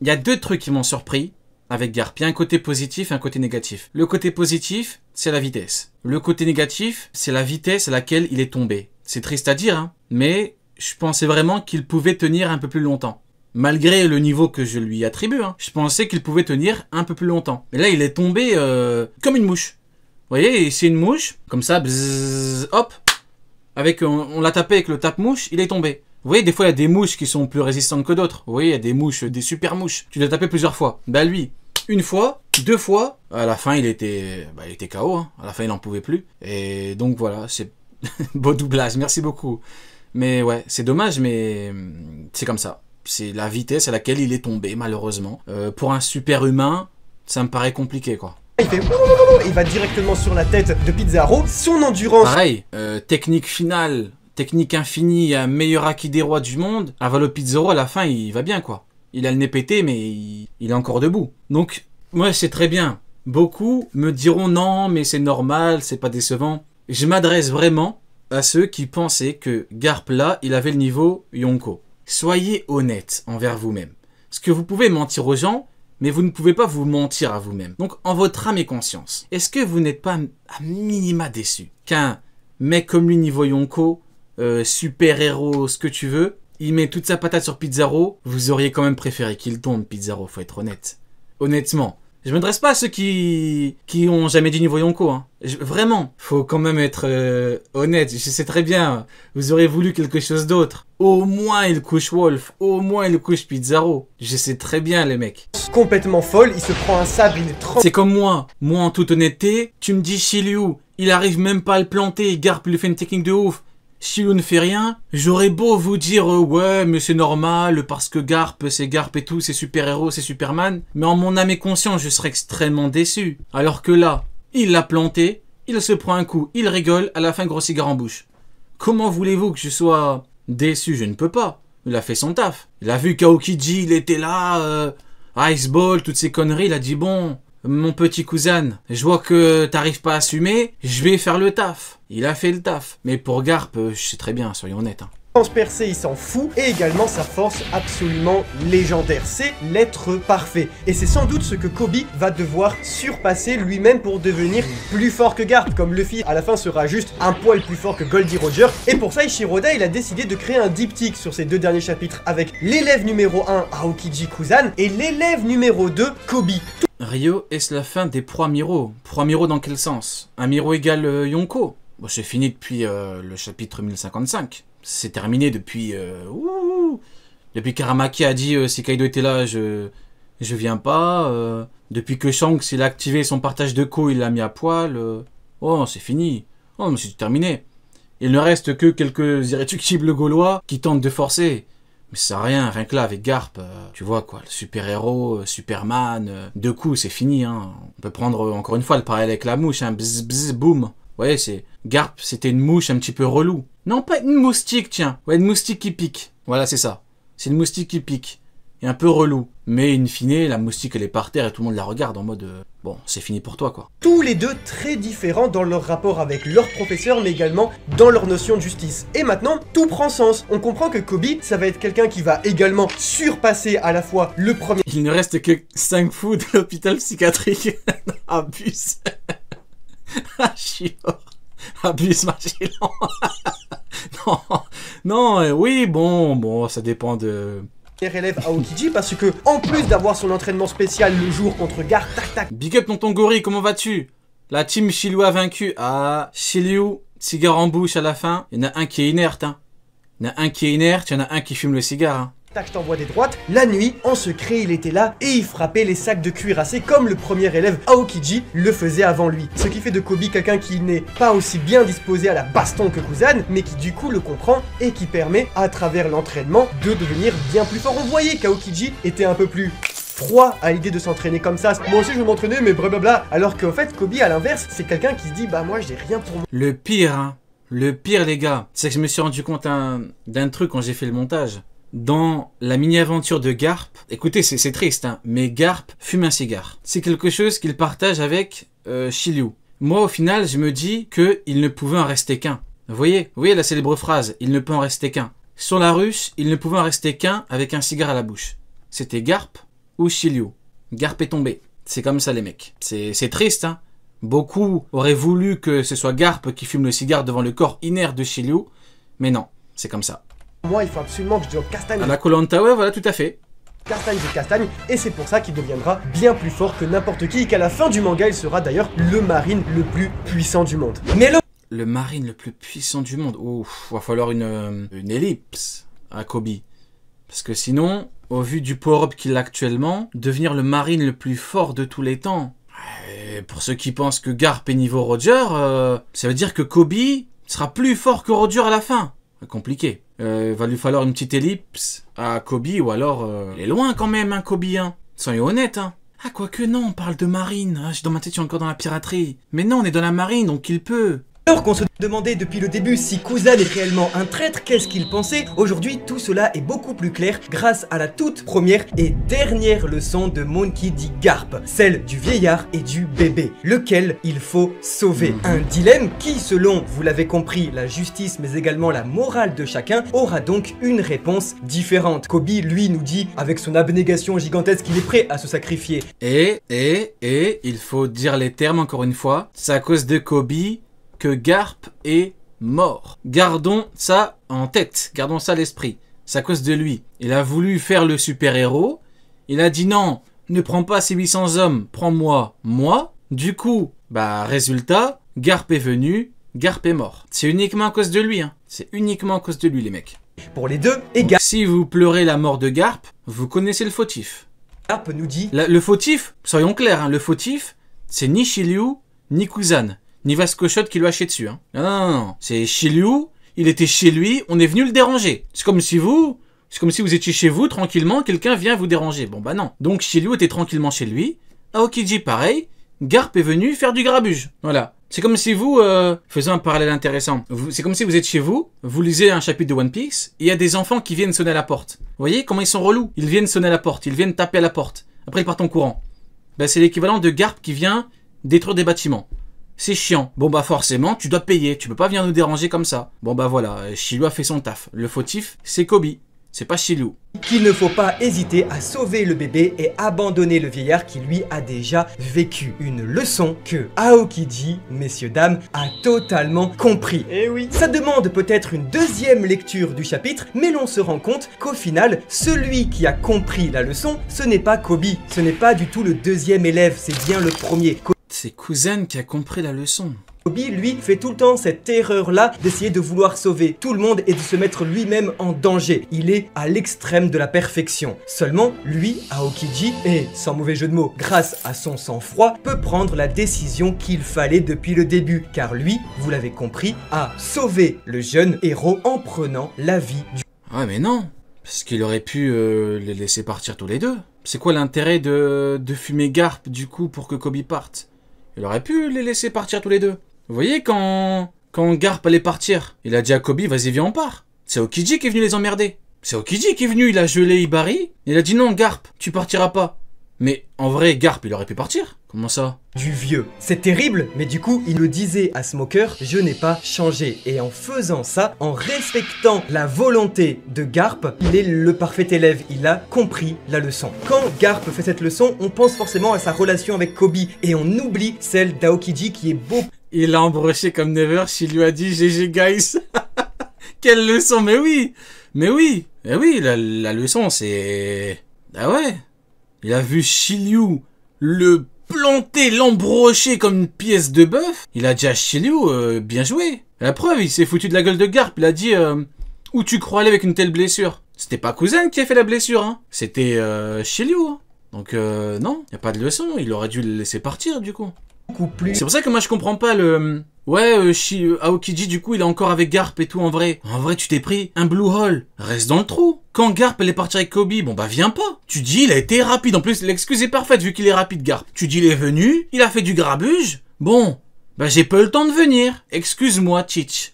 Il y a deux trucs qui m'ont surpris avec Garp. Il un côté positif et un côté négatif. Le côté positif, c'est la vitesse. Le côté négatif, c'est la vitesse à laquelle il est tombé. C'est triste à dire, hein, mais je pensais vraiment qu'il pouvait tenir un peu plus longtemps. Malgré le niveau que je lui attribue, hein, je pensais qu'il pouvait tenir un peu plus longtemps. Mais là, il est tombé euh, comme une mouche. Vous voyez, c'est une mouche, comme ça, bzzz, hop, avec on, on l'a tapé avec le tape-mouche, il est tombé. Vous voyez, des fois, il y a des mouches qui sont plus résistantes que d'autres. Vous voyez, il y a des mouches, des super mouches. Tu l'as tapé plusieurs fois. Bah lui, une fois, deux fois. À la fin, il était, bah, il était KO. Hein. À la fin, il n'en pouvait plus. Et donc voilà, c'est beau doublage. Merci beaucoup. Mais ouais, c'est dommage, mais hum, c'est comme ça. C'est la vitesse à laquelle il est tombé, malheureusement. Euh, pour un super humain, ça me paraît compliqué, quoi. Il fait il va directement sur la tête de Pizarro. Son endurance. Pareil, euh, technique finale technique infinie, un meilleur acquis des rois du monde, Avalo à la fin, il va bien, quoi. Il a le nez pété, mais il, est encore debout. Donc, moi, c'est très bien. Beaucoup me diront non, mais c'est normal, c'est pas décevant. Je m'adresse vraiment à ceux qui pensaient que Garp là, il avait le niveau Yonko. Soyez honnête envers vous-même. Parce que vous pouvez mentir aux gens, mais vous ne pouvez pas vous mentir à vous-même. Donc, en votre âme et conscience, est-ce que vous n'êtes pas à minima déçu qu'un mec comme lui niveau Yonko euh, super-héros, ce que tu veux, il met toute sa patate sur Pizarro, vous auriez quand même préféré qu'il tombe, Pizarro, faut être honnête. Honnêtement. Je me dresse pas à ceux qui qui ont jamais dit niveau Yonko. Hein. Vraiment, faut quand même être euh, honnête. Je sais très bien, vous auriez voulu quelque chose d'autre. Au moins il couche Wolf, au moins il couche Pizarro. Je sais très bien les mecs. Complètement folle, il se prend un sable il est trop... C'est comme moi. Moi en toute honnêteté, tu me dis Shiliu, il arrive même pas à le planter, il garde le fait une technique de ouf si vous ne fait rien, j'aurais beau vous dire euh, ouais mais c'est normal parce que Garp c'est Garp et tout, c'est super-héros, c'est Superman, mais en mon âme et conscience je serais extrêmement déçu. Alors que là, il l'a planté, il se prend un coup, il rigole, à la fin gros cigare en bouche. Comment voulez-vous que je sois déçu Je ne peux pas. Il a fait son taf. Il a vu Kaokiji, il était là, euh, Iceball, toutes ces conneries, il a dit bon, mon petit cousin, je vois que t'arrives pas à assumer, je vais faire le taf. Il a fait le taf. Mais pour Garp, euh, je sais très bien, soyons honnêtes. Hein. Transpercé, il s'en fout, et également sa force absolument légendaire, c'est l'être parfait. Et c'est sans doute ce que Kobe va devoir surpasser lui-même pour devenir plus fort que Garp, comme Luffy à la fin sera juste un poil plus fort que Goldie Roger. Et pour ça, Ishiroda, il a décidé de créer un diptyque sur ces deux derniers chapitres avec l'élève numéro 1, Aokiji Kuzan, et l'élève numéro 2, Kobe. Ryo, est-ce la fin des Pro Miro Proies Miro dans quel sens Un Miro égale euh, Yonko C'est fini depuis euh, le chapitre 1055 c'est terminé depuis. Euh, depuis Karamaki a dit euh, si Kaido était là, je je viens pas. Euh. depuis que Shanks il a activé son partage de coups, il l'a mis à poil. oh, c'est fini. Oh, mais c'est terminé. Il ne reste que quelques irréductibles gaulois qui tentent de forcer. Mais ça rien, rien que là, avec Garp, tu vois quoi, le super-héros, Superman, de deux coups, c'est fini, hein. On peut prendre encore une fois le parallèle avec la mouche, hein, bzz, bzz, boum. Vous voyez, c'est... Garp, c'était une mouche un petit peu relou. Non, pas une moustique, tiens. Ouais, une moustique qui pique. Voilà, c'est ça. C'est une moustique qui pique. Et un peu relou. Mais in fine, la moustique, elle est par terre et tout le monde la regarde en mode euh, Bon, c'est fini pour toi, quoi. Tous les deux très différents dans leur rapport avec leur professeur, mais également dans leur notion de justice. Et maintenant, tout prend sens. On comprend que Kobe, ça va être quelqu'un qui va également surpasser à la fois le premier... Il ne reste que 5 fous de l'hôpital psychiatrique. ah, putain. Abuse Magellan. non, non, euh, oui, bon, bon, ça dépend de élève à parce que, en plus d'avoir son entraînement spécial le jour contre Gar, tac tac. Big up ton Gori, comment vas-tu La team Shilou a vaincu. Ah, Shilou, cigare en bouche à la fin. Il y en a un qui est inerte, hein. Il y en a un qui est inerte, il y en a un qui fume le cigare, hein. Tac, je t'envoie des droites. La nuit, en secret, il était là et il frappait les sacs de cuirassé comme le premier élève Aokiji le faisait avant lui. Ce qui fait de Kobe quelqu'un qui n'est pas aussi bien disposé à la baston que Kuzan, mais qui du coup le comprend et qui permet, à travers l'entraînement, de devenir bien plus fort. On voyait qu'Aokiji était un peu plus froid à l'idée de s'entraîner comme ça. Moi aussi je veux m'entraîner, mais blablabla. Alors qu'en fait, Kobe, à l'inverse, c'est quelqu'un qui se dit, bah moi j'ai rien pour moi. Le pire, hein. Le pire, les gars, c'est que je me suis rendu compte hein, d'un truc quand j'ai fait le montage dans la mini-aventure de Garp, écoutez, c'est triste, hein, mais Garp fume un cigare. C'est quelque chose qu'il partage avec euh, Moi, au final, je me dis qu'il ne pouvait en rester qu'un. Vous voyez, vous voyez la célèbre phrase, il ne peut en rester qu'un. Sur la russe, il ne pouvait en rester qu'un avec un cigare à la bouche. C'était Garp ou Shilyu. Garp est tombé. C'est comme ça, les mecs. C'est triste, hein. Beaucoup auraient voulu que ce soit Garp qui fume le cigare devant le corps inerte de Shilyu, mais non, c'est comme ça moi, il faut absolument que je Castagne. la Colanta, ouais, voilà, tout à fait. Castagne de Castagne, et c'est pour ça qu'il deviendra bien plus fort que n'importe qui, et qu'à la fin du manga, il sera d'ailleurs le marine le plus puissant du monde. Mais le... marine le plus puissant du monde Ouf, va falloir une, euh, ellipse à hein, Kobe. Parce que sinon, au vu du power-up qu'il a actuellement, devenir le marine le plus fort de tous les temps. pour ceux qui pensent que Garp est niveau Roger, euh, ça veut dire que Kobe sera plus fort que Roger à la fin. Compliqué euh, va lui falloir une petite ellipse à Kobe, ou alors... Euh, il est loin quand même, hein, Kobe, hein. Soyons honnête, hein. Ah, quoique non, on parle de marine. Ah, dans ma tête, je suis encore dans la piraterie. Mais non, on est dans la marine, donc il peut. Alors qu'on se demandait depuis le début si Kuzan est réellement un traître, qu'est-ce qu'il pensait Aujourd'hui, tout cela est beaucoup plus clair grâce à la toute première et dernière leçon de Monkey D. Garp, celle du vieillard et du bébé, lequel il faut sauver. Un dilemme qui, selon, vous l'avez compris, la justice mais également la morale de chacun, aura donc une réponse différente. Kobe, lui, nous dit, avec son abnégation gigantesque, qu'il est prêt à se sacrifier. Et, et, et, il faut dire les termes encore une fois, c'est à cause de Kobe que Garp est mort. Gardons ça en tête, gardons ça à l'esprit. C'est à cause de lui. Il a voulu faire le super-héros. Il a dit non, ne prends pas ces 800 hommes, prends-moi, moi. Du coup, bah résultat, Garp est venu, Garp est mort. C'est uniquement à cause de lui, hein. C'est uniquement à cause de lui, les mecs. Pour les deux, et Garp... Si vous pleurez la mort de Garp, vous connaissez le fautif. Garp nous dit... le fautif, soyons clairs, hein, le fautif, c'est ni Shiryu, ni Kuzan ni ce Shot qui lui a dessus. Hein. Non, non, non, C'est chez il était chez lui, on est venu le déranger. C'est comme si vous, c'est comme si vous étiez chez vous, tranquillement, quelqu'un vient vous déranger. Bon bah non. Donc chez lui était tranquillement chez lui. Aokiji pareil, Garp est venu faire du grabuge. Voilà. C'est comme si vous, euh, faisons un parallèle intéressant, c'est comme si vous êtes chez vous, vous lisez un chapitre de One Piece, et il y a des enfants qui viennent sonner à la porte. Vous voyez comment ils sont relous Ils viennent sonner à la porte, ils viennent taper à la porte. Après ils partent en courant. Ben, c'est l'équivalent de Garp qui vient détruire des bâtiments c'est chiant. Bon bah forcément, tu dois payer, tu peux pas venir nous déranger comme ça. Bon bah voilà, Shilou a fait son taf. Le fautif, c'est Kobe, c'est pas Chilou. Qu'il ne faut pas hésiter à sauver le bébé et abandonner le vieillard qui lui a déjà vécu. Une leçon que Aokiji, messieurs dames, a totalement compris. Et eh oui. Ça demande peut-être une deuxième lecture du chapitre, mais l'on se rend compte qu'au final, celui qui a compris la leçon, ce n'est pas Kobe, ce n'est pas du tout le deuxième élève, c'est bien le premier. C'est cousin qui a compris la leçon. Kobe, lui, fait tout le temps cette erreur-là d'essayer de vouloir sauver tout le monde et de se mettre lui-même en danger. Il est à l'extrême de la perfection. Seulement, lui, Aokiji, et sans mauvais jeu de mots, grâce à son sang-froid, peut prendre la décision qu'il fallait depuis le début. Car lui, vous l'avez compris, a sauvé le jeune héros en prenant la vie du... Ah mais non Parce qu'il aurait pu euh, les laisser partir tous les deux. C'est quoi l'intérêt de, de fumer Garp du coup pour que Kobe parte il aurait pu les laisser partir tous les deux. Vous voyez quand... Quand Garp allait partir, il a dit à Kobe, vas-y, viens, on part. C'est Okiji qui est venu les emmerder. C'est Okiji qui est venu, il a gelé Ibari. Il a dit non, Garp, tu partiras pas. Mais en vrai, Garp, il aurait pu partir. Comment ça Du vieux. C'est terrible, mais du coup, il le disait à Smoker, je n'ai pas changé. Et en faisant ça, en respectant la volonté de Garp, il est le parfait élève, il a compris la leçon. Quand Garp fait cette leçon, on pense forcément à sa relation avec Kobe, et on oublie celle d'Aokiji qui est beau. Il a embroché comme Never, s'il lui a dit GG guys. Quelle leçon, mais oui Mais oui Mais oui, la, la leçon, c'est... Ah ouais il a vu Shiliu le planter, l'embrocher comme une pièce de bœuf. Il a dit à euh, bien joué. La preuve, il s'est foutu de la gueule de Garp. Il a dit, euh, où tu crois aller avec une telle blessure C'était pas Cousin qui a fait la blessure, hein. C'était euh, hein. Donc euh, non, y a pas de leçon. Il aurait dû le laisser partir, du coup. C'est pour ça que moi, je comprends pas le Ouais, euh, euh, Aokiji, du coup, il est encore avec Garp et tout, en vrai. En vrai, tu t'es pris un blue hole. Reste dans le trou. Quand Garp, elle est partie avec Kobe, bon bah viens pas. Tu dis, il a été rapide. En plus, l'excuse est parfaite, vu qu'il est rapide, Garp. Tu dis, il est venu, il a fait du grabuge. Bon, bah j'ai pas le temps de venir. Excuse-moi, Titch. De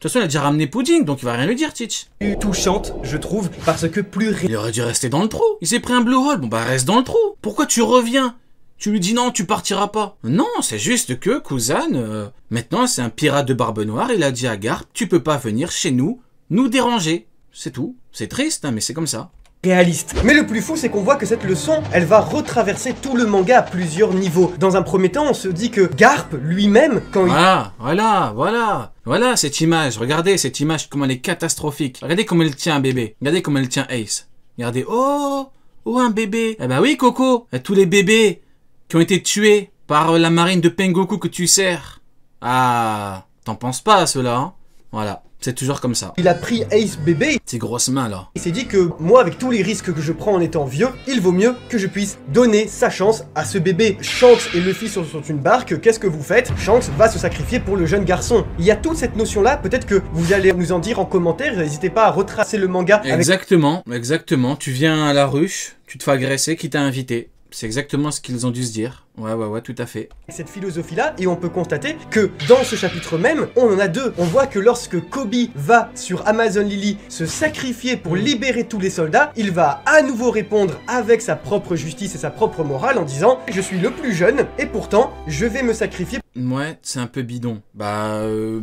toute façon, il a déjà ramené Pudding, donc il va rien lui dire, Titch. Touchante, je trouve, parce que plus... Il aurait dû rester dans le trou. Il s'est pris un blue hole, bon bah reste dans le trou. Pourquoi tu reviens tu lui dis non, tu partiras pas. Non, c'est juste que cousanne euh, maintenant c'est un pirate de barbe noire, il a dit à Garp, tu peux pas venir chez nous, nous déranger. C'est tout. C'est triste, hein, mais c'est comme ça. Réaliste. Mais le plus fou, c'est qu'on voit que cette leçon, elle va retraverser tout le manga à plusieurs niveaux. Dans un premier temps, on se dit que Garp, lui-même, quand il... Voilà, voilà, voilà Voilà cette image, regardez cette image, comment elle est catastrophique. Regardez comment elle tient un bébé, regardez comment elle tient Ace. Regardez, oh Oh, un bébé Eh ben oui, Coco eh, Tous les bébés qui ont été tués par la marine de Pengoku que tu sers. Ah, t'en penses pas à cela, hein Voilà. C'est toujours comme ça. Il a pris Ace bébé. Ces grosses mains là. Il s'est dit que moi, avec tous les risques que je prends en étant vieux, il vaut mieux que je puisse donner sa chance à ce bébé. Shanks et Luffy sont sur une barque. Qu'est-ce que vous faites Shanks va se sacrifier pour le jeune garçon. Il y a toute cette notion là. Peut-être que vous allez nous en dire en commentaire. N'hésitez pas à retracer le manga. Exactement, exactement. Tu viens à la ruche, tu te fais agresser, qui t'a invité c'est exactement ce qu'ils ont dû se dire. Ouais, ouais, ouais, tout à fait. Cette philosophie-là, et on peut constater que dans ce chapitre même, on en a deux. On voit que lorsque Kobe va sur Amazon Lily se sacrifier pour libérer tous les soldats, il va à nouveau répondre avec sa propre justice et sa propre morale en disant « Je suis le plus jeune, et pourtant, je vais me sacrifier Ouais, c'est un peu bidon. Bah, euh,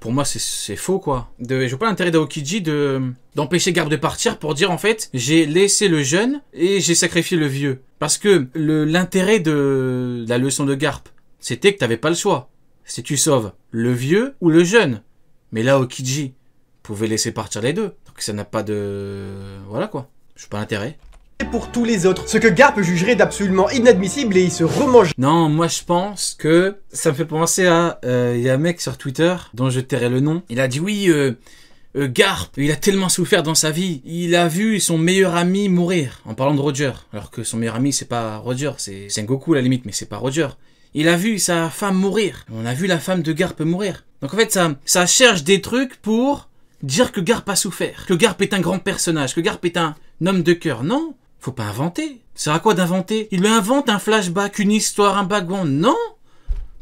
pour moi, c'est faux, quoi. De, je vois pas l'intérêt d'Aokiji de d'empêcher Garp de partir pour dire, en fait, j'ai laissé le jeune et j'ai sacrifié le vieux. Parce que l'intérêt de, la leçon de Garp, c'était que t'avais pas le choix. Si tu sauves le vieux ou le jeune. Mais là, Aokiji pouvait laisser partir les deux. Donc ça n'a pas de... Voilà, quoi. Je vois pas l'intérêt pour tous les autres, ce que Garp jugerait d'absolument inadmissible et il se remange. Non, moi je pense que ça me fait penser à... Euh, il y a un mec sur Twitter dont je tairai le nom. Il a dit oui... Euh, euh, Garp, il a tellement souffert dans sa vie. Il a vu son meilleur ami mourir en parlant de Roger. Alors que son meilleur ami, c'est pas Roger, c'est Sengoku à la limite, mais c'est pas Roger. Il a vu sa femme mourir. On a vu la femme de Garp mourir. Donc en fait, ça, ça cherche des trucs pour dire que Garp a souffert, que Garp est un grand personnage, que Garp est un homme de cœur. Non, faut pas inventer. sert à quoi d'inventer Il lui invente un flashback, une histoire, un background. Non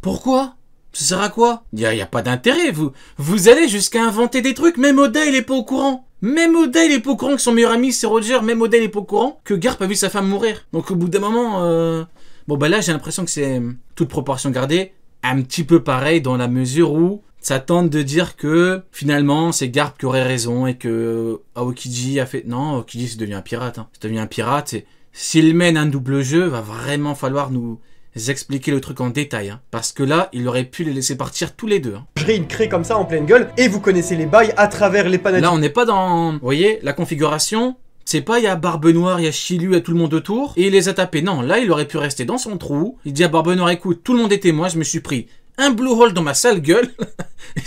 Pourquoi Ça sert à quoi Il n'y a, a, pas d'intérêt. Vous, vous allez jusqu'à inventer des trucs. Même Oda, il est pas au courant. Même Oda, il est pas au courant que son meilleur ami, c'est Roger. Même Oda, il est pas au courant que Garp a vu sa femme mourir. Donc au bout d'un moment... Euh, bon bah là, j'ai l'impression que c'est, euh, toute proportion gardée, un petit peu pareil dans la mesure où ça tente de dire que finalement c'est Garp qui aurait raison et que Aokiji a fait non Aokiji devient un pirate hein. devient un pirate et s'il mène un double jeu va vraiment falloir nous expliquer le truc en détail hein. parce que là il aurait pu les laisser partir tous les deux hein. une crée comme ça en pleine gueule et vous connaissez les bails à travers les panneaux là on n'est pas dans vous voyez la configuration c'est pas il y a Barbe Noire, il y a Chilu, il y a tout le monde autour, et il les a tapés. Non, là, il aurait pu rester dans son trou. Il dit à Barbe Noire, écoute, tout le monde est témoin, je me suis pris un blue hole dans ma sale gueule.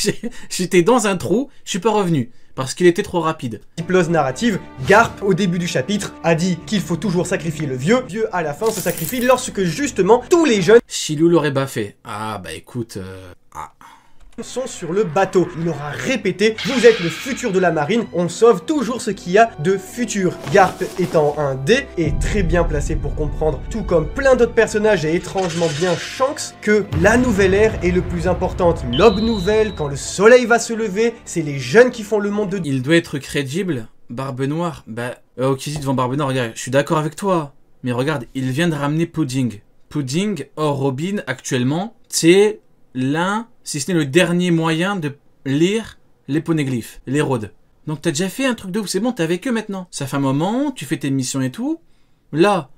J'étais dans un trou, je suis pas revenu parce qu'il était trop rapide. Hypnose narrative, Garp, au début du chapitre, a dit qu'il faut toujours sacrifier le vieux, vieux à la fin se sacrifie lorsque justement tous les jeunes... Chilou l'aurait baffé. Ah bah écoute... Euh, ah, sont sur le bateau. Il aura répété « Vous êtes le futur de la marine, on sauve toujours ce qu'il y a de futur ». Garp étant un dé, est très bien placé pour comprendre, tout comme plein d'autres personnages et étrangement bien Shanks, que la nouvelle ère est le plus importante. L'aube nouvelle, quand le soleil va se lever, c'est les jeunes qui font le monde de... Il doit être crédible, Barbe Noire, bah... Euh, ok, devant Barbe Noire, regarde, je suis d'accord avec toi, mais regarde, il vient de ramener Pudding. Pudding, hors Robin, actuellement, c'est l'un si ce n'est le dernier moyen de lire les ponéglyphes, les rhodes. Donc t'as déjà fait un truc de ouf, c'est bon, t'es avec eux maintenant. Ça fait un moment, tu fais tes missions et tout. Là,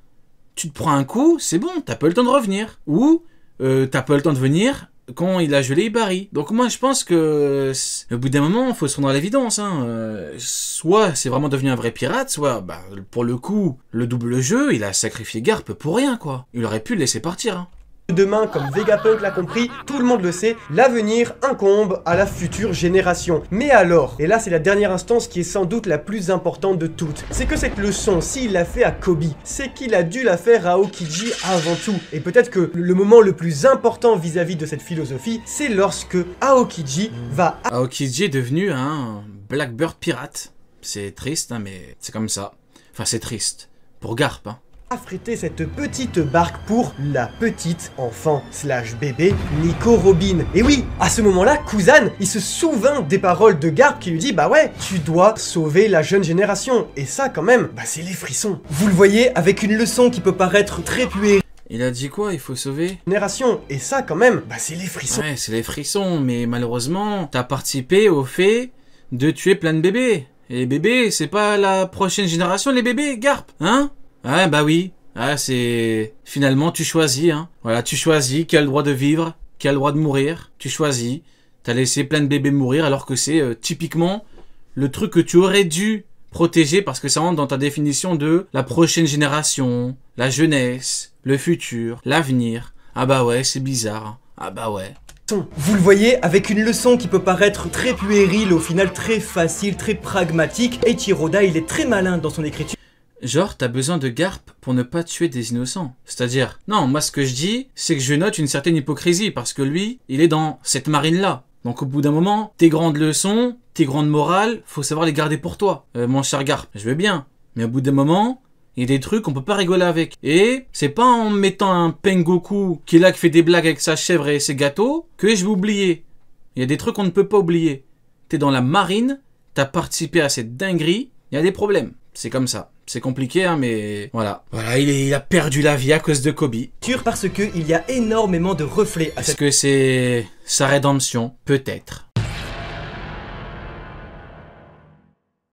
tu te prends un coup, c'est bon, t'as pas le temps de revenir. Ou euh, t'as pas le temps de venir quand il a gelé Barry. Donc moi je pense que au bout d'un moment, faut se rendre à l'évidence. Hein. Euh, soit c'est vraiment devenu un vrai pirate, soit bah, pour le coup, le double jeu, il a sacrifié Garp pour rien quoi. Il aurait pu le laisser partir. Hein. Demain, comme Vegapunk l'a compris, tout le monde le sait, l'avenir incombe à la future génération. Mais alors, et là c'est la dernière instance qui est sans doute la plus importante de toutes, c'est que cette leçon, s'il l'a fait à Kobe, c'est qu'il a dû la faire à Okiji avant tout. Et peut-être que le moment le plus important vis-à-vis de cette philosophie, c'est lorsque Aokiji va... Aokiji est devenu un Blackbird pirate. C'est triste, hein, mais c'est comme ça. Enfin, c'est triste. Pour Garp, hein affrété cette petite barque pour la petite enfant slash bébé Nico Robin. Et oui, à ce moment-là, Kuzan, il se souvint des paroles de Garp qui lui dit bah ouais, tu dois sauver la jeune génération. Et ça quand même, bah c'est les frissons. Vous le voyez, avec une leçon qui peut paraître très puée. il a dit quoi Il faut sauver Génération, et ça quand même, bah c'est les frissons. Ouais, c'est les frissons, mais malheureusement, t'as participé au fait de tuer plein de bébés. Et les bébés, c'est pas la prochaine génération, les bébés, Garp, hein ah bah oui, ah c'est finalement tu choisis hein. Voilà, tu choisis qui a le droit de vivre, qui a le droit de mourir, tu choisis. T'as laissé plein de bébés mourir alors que c'est euh, typiquement le truc que tu aurais dû protéger parce que ça rentre dans ta définition de la prochaine génération, la jeunesse, le futur, l'avenir. Ah bah ouais, c'est bizarre. Hein. Ah bah ouais. Vous le voyez, avec une leçon qui peut paraître très puérile, au final très facile, très pragmatique, et tiroda il est très malin dans son écriture. Genre, t'as besoin de GARP pour ne pas tuer des innocents. C'est-à-dire, non, moi ce que je dis, c'est que je note une certaine hypocrisie, parce que lui, il est dans cette marine-là. Donc au bout d'un moment, tes grandes leçons, tes grandes morales, faut savoir les garder pour toi. Euh, mon cher Garp, je veux bien. Mais au bout d'un moment, il y a des trucs qu'on peut pas rigoler avec. Et c'est pas en mettant un Pengoku qui est là qui fait des blagues avec sa chèvre et ses gâteaux que je vais oublier. Il y a des trucs qu'on ne peut pas oublier. T'es dans la marine, t'as participé à cette dinguerie, il y a des problèmes. C'est comme ça. C'est compliqué, hein, mais voilà. Voilà, il, a perdu la vie à cause de Kobe. Sûr parce que il y a énormément de reflets à Est-ce que c'est sa rédemption Peut-être.